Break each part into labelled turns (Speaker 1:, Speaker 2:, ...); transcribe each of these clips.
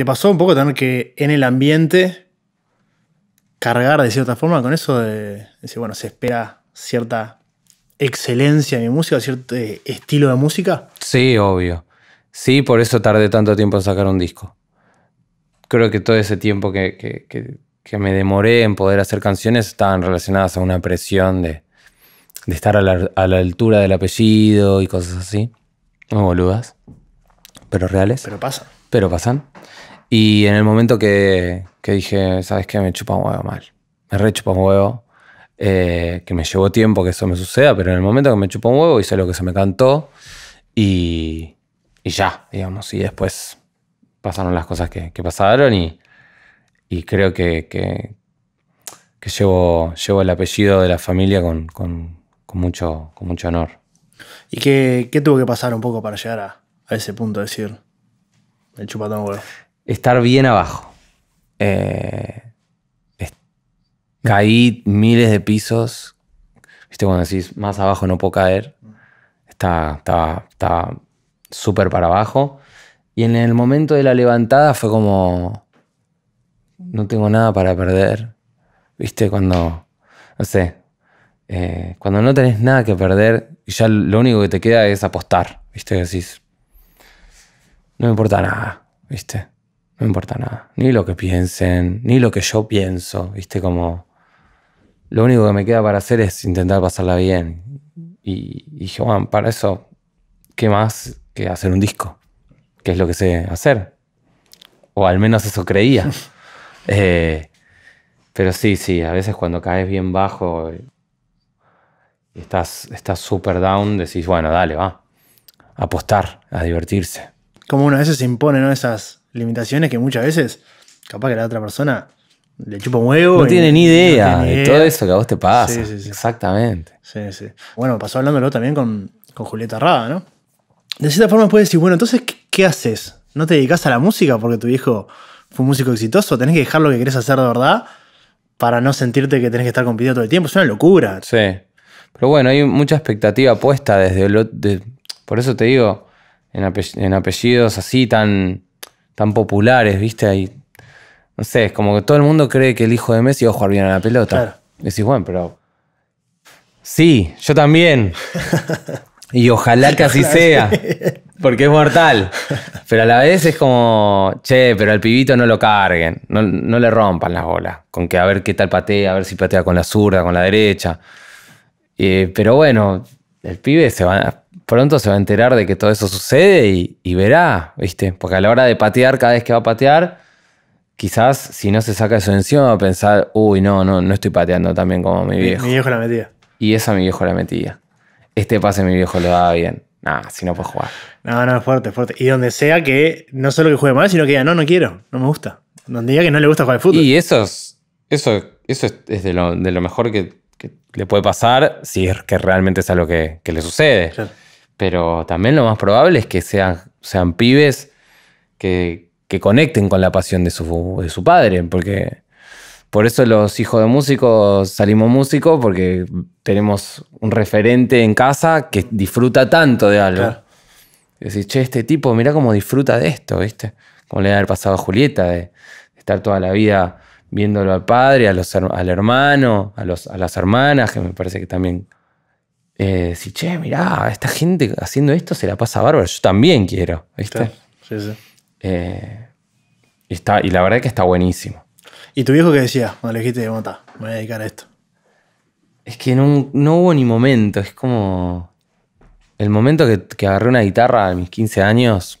Speaker 1: ¿Te pasó un poco tener que en el ambiente cargar de cierta forma con eso de bueno, se espera cierta excelencia en mi música, cierto eh,
Speaker 2: estilo de música? Sí, obvio. Sí, por eso tardé tanto tiempo en sacar un disco. Creo que todo ese tiempo que, me demoré en poder hacer canciones estaban relacionadas a una presión de, estar a la, altura del apellido y cosas así. Muy boludas, pero reales. Pero pasa. Pero pasan. Y en el momento que, dije, ¿sabes qué? Me chupa un huevo mal. Me re chupa un huevo. Eh, que me llevó tiempo que eso me suceda, pero en el momento que me chupa un huevo hice lo que se me cantó y, ya, digamos. Y después pasaron las cosas que, pasaron y, creo que, que, llevo, llevo el apellido de la familia con, mucho, con mucho honor. ¿Y
Speaker 1: qué, tuvo que pasar un poco para llegar a, ese punto? De decir, Me chupatón huevo
Speaker 2: estar bien abajo. Eh, caí miles de pisos. Viste, cuando decís más abajo no puedo caer. Estaba súper para abajo. Y en el momento de la levantada fue como. No tengo nada para perder. Viste, cuando. No sé. Eh, cuando no tenés nada que perder y ya lo único que te queda es apostar. Viste, decís. No me importa nada. Viste. No importa nada. Ni lo que piensen, ni lo que yo pienso. Viste, como. Lo único que me queda para hacer es intentar pasarla bien. Y, y dije, bueno, para eso, ¿qué más que hacer un disco? Que es lo que sé hacer. O al menos eso creía. Eh, pero sí, sí, a veces cuando caes bien bajo y estás súper down, decís, bueno, dale, va, apostar, a divertirse.
Speaker 1: Como una vez veces se impone, ¿no? Esas limitaciones que muchas veces, capaz que la otra persona le chupa huevo. No tiene ni idea de todo
Speaker 2: eso que a vos te pasa. Exactamente.
Speaker 1: Sí, sí. Bueno, pasó hablándolo también con, Julieta Rada, ¿no? De cierta forma puedes decir, bueno, entonces, ¿qué, haces? ¿No te dedicas a la música porque tu hijo fue un músico exitoso? ¿Tenés que dejar lo que querés hacer de verdad para no sentirte que tenés que estar compitiendo todo el tiempo? Es una locura.
Speaker 2: Sí. Pero bueno, hay mucha expectativa puesta desde... el otro por eso te digo, en, apellidos así tan tan populares, ¿viste? Ahí, no sé, es como que todo el mundo cree que el hijo de Messi va a jugar bien a la pelota. Decís, bueno, pero. Sí, yo también. y ojalá que así sea, porque es mortal. Pero a la vez es como, che, pero al pibito no lo carguen, no, le rompan las bolas, con que a ver qué tal patea, a ver si patea con la zurda, con la derecha. Eh, pero bueno, el pibe pronto se va a enterar de que todo eso sucede y, verá, ¿viste? Porque a la hora de patear, cada vez que va a patear, quizás si no se saca eso encima va a pensar, uy, no, no, no estoy pateando también como mi viejo. Mi, viejo la metía. Y esa mi viejo la metía. Este pase mi viejo lo daba bien. Nah, si no puede jugar.
Speaker 1: No, no, fuerte, fuerte. Y donde sea que, no solo que juegue mal, sino que diga, no, no quiero, no me gusta.
Speaker 2: Donde diga que no le gusta jugar al fútbol. Y eso es, eso, eso de lo mejor que, le puede pasar si es que realmente es algo que, le sucede. Pero también lo más probable es que sean, sean pibes que, que conecten con la pasión de su, de su padre, porque por eso los hijos de músicos salimos músicos, porque tenemos un referente en casa que disfruta tanto de algo. decís, che, este tipo, mira cómo disfruta de esto, ¿viste? Como le ha pasado a Julieta, de estar toda la vida viéndolo al padre, a los, al hermano, a, los, a las hermanas, que me parece que también... Eh, decir, che, mirá, esta gente haciendo esto se la pasa bárbaro, yo también quiero, ¿viste? Sí, sí. Eh, está, y la verdad es que está buenísimo.
Speaker 1: ¿Y tu viejo qué decía cuando le dijiste, me voy a dedicar a esto?
Speaker 2: Es que no, no hubo ni momento, es como... El momento que, agarré una guitarra a mis 15 años,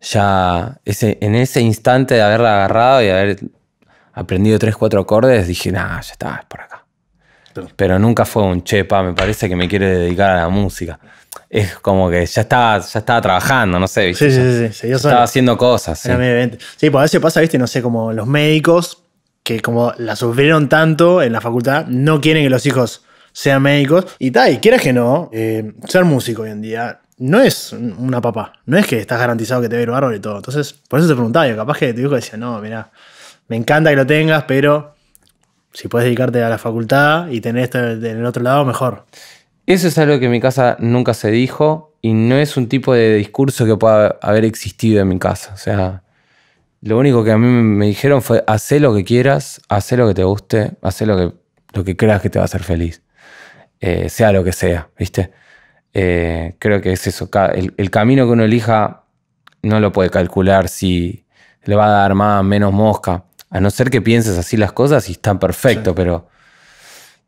Speaker 2: ya ese, en ese instante de haberla agarrado y haber aprendido 3 4 acordes, dije, nah, ya estaba es por acá. Pero, nunca fue un chepa, me parece que me quiere dedicar a la música. Es como que ya estaba, ya estaba trabajando, no sé. ¿viste? Sí, sí, sí. sí. Yo estaba haciendo cosas. Sí.
Speaker 1: sí, pues a veces pasa, viste, no sé, como los médicos que como la sufrieron tanto en la facultad, no quieren que los hijos sean médicos. Y tal, y quieras que no, eh, ser músico hoy en día no es una papa No es que estás garantizado que te va a ir bárbaro y todo. Entonces, por eso te preguntaba, y capaz que tu hijo decía, no, mira, me encanta que lo tengas, pero si puedes dedicarte a la facultad y tener esto en el otro lado, mejor.
Speaker 2: Eso es algo que en mi casa nunca se dijo y no es un tipo de discurso que pueda haber existido en mi casa. O sea, lo único que a mí me dijeron fue, haz lo que quieras, haz lo que te guste, haz lo que, lo que creas que te va a hacer feliz, eh, sea lo que sea, ¿viste? Eh, creo que es eso, el, camino que uno elija no lo puede calcular si le va a dar más, menos mosca. A no ser que pienses así las cosas y están perfecto, pero.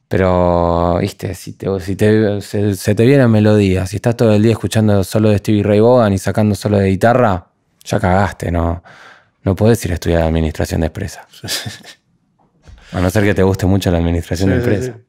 Speaker 2: Pero, viste, si, te, si se, te viene melodía, si estás todo el día escuchando solo de Stevie Ray Vaughan y sacando solo de guitarra, ya cagaste, no, no podés ir a estudiar administración de empresa. A no ser que te guste mucho la administración de empresa.